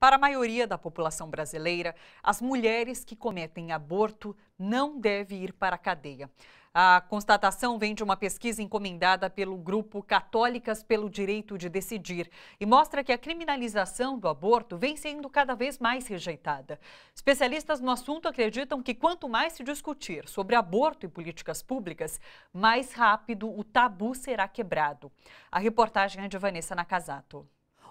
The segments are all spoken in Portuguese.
Para a maioria da população brasileira, as mulheres que cometem aborto não devem ir para a cadeia. A constatação vem de uma pesquisa encomendada pelo grupo Católicas pelo Direito de Decidir e mostra que a criminalização do aborto vem sendo cada vez mais rejeitada. Especialistas no assunto acreditam que quanto mais se discutir sobre aborto e políticas públicas, mais rápido o tabu será quebrado. A reportagem é de Vanessa Nakazato.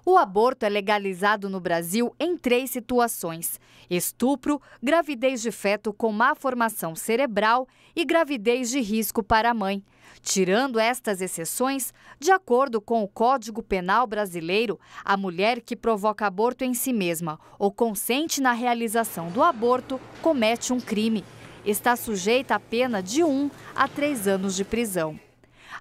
O aborto é legalizado no Brasil em três situações: estupro, gravidez de feto com má formação cerebral e gravidez de risco para a mãe. Tirando estas exceções, de acordo com o Código Penal brasileiro, a mulher que provoca aborto em si mesma ou consente na realização do aborto comete um crime. Está sujeita a pena de um a três anos de prisão.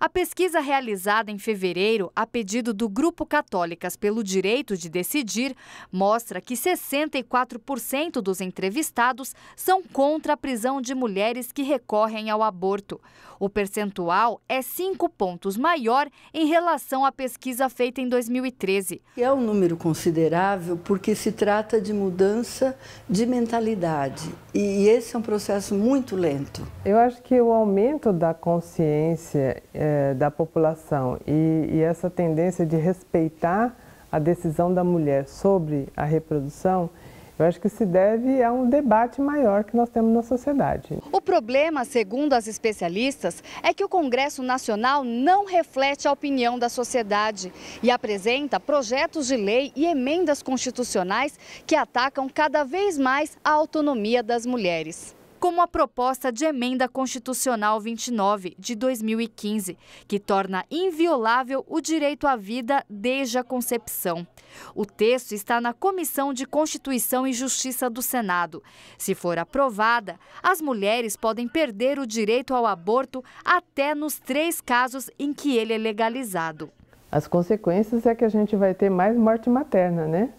A pesquisa realizada em fevereiro, a pedido do Grupo Católicas pelo Direito de Decidir, mostra que 64% dos entrevistados são contra a prisão de mulheres que recorrem ao aborto. O percentual é cinco pontos maior em relação à pesquisa feita em 2013. É um número considerável porque se trata de mudança de mentalidade e esse é um processo muito lento. Eu acho que o aumento da consciência é eh, da população e, e essa tendência de respeitar a decisão da mulher sobre a reprodução, eu acho que se deve a um debate maior que nós temos na sociedade. O problema, segundo as especialistas, é que o Congresso Nacional não reflete a opinião da sociedade e apresenta projetos de lei e emendas constitucionais que atacam cada vez mais a autonomia das mulheres como a proposta de emenda constitucional 29 de 2015, que torna inviolável o direito à vida desde a concepção. O texto está na Comissão de Constituição e Justiça do Senado. Se for aprovada, as mulheres podem perder o direito ao aborto até nos três casos em que ele é legalizado. As consequências é que a gente vai ter mais morte materna, né?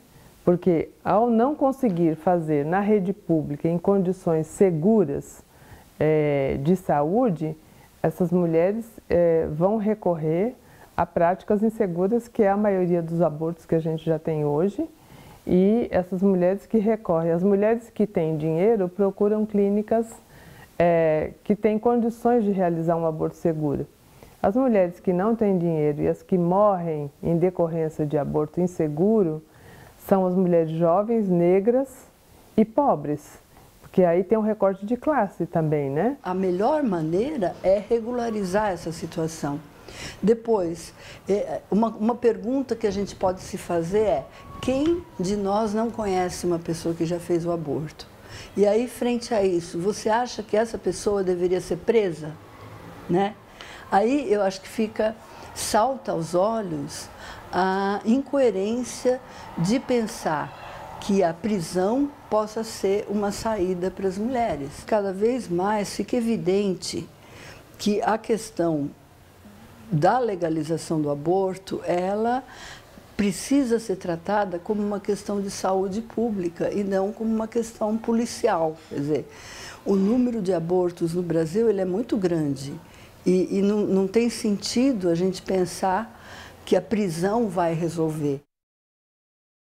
Porque ao não conseguir fazer na rede pública em condições seguras é, de saúde, essas mulheres é, vão recorrer a práticas inseguras, que é a maioria dos abortos que a gente já tem hoje, e essas mulheres que recorrem. As mulheres que têm dinheiro procuram clínicas é, que têm condições de realizar um aborto seguro. As mulheres que não têm dinheiro e as que morrem em decorrência de aborto inseguro, são as mulheres jovens, negras e pobres. Porque aí tem um recorte de classe também, né? A melhor maneira é regularizar essa situação. Depois, é, uma, uma pergunta que a gente pode se fazer é: quem de nós não conhece uma pessoa que já fez o aborto? E aí, frente a isso, você acha que essa pessoa deveria ser presa? Né? Aí eu acho que fica, salta aos olhos a incoerência de pensar que a prisão possa ser uma saída para as mulheres. Cada vez mais fica evidente que a questão da legalização do aborto, ela precisa ser tratada como uma questão de saúde pública e não como uma questão policial. Quer dizer, o número de abortos no Brasil ele é muito grande e, e não, não tem sentido a gente pensar que a prisão vai resolver.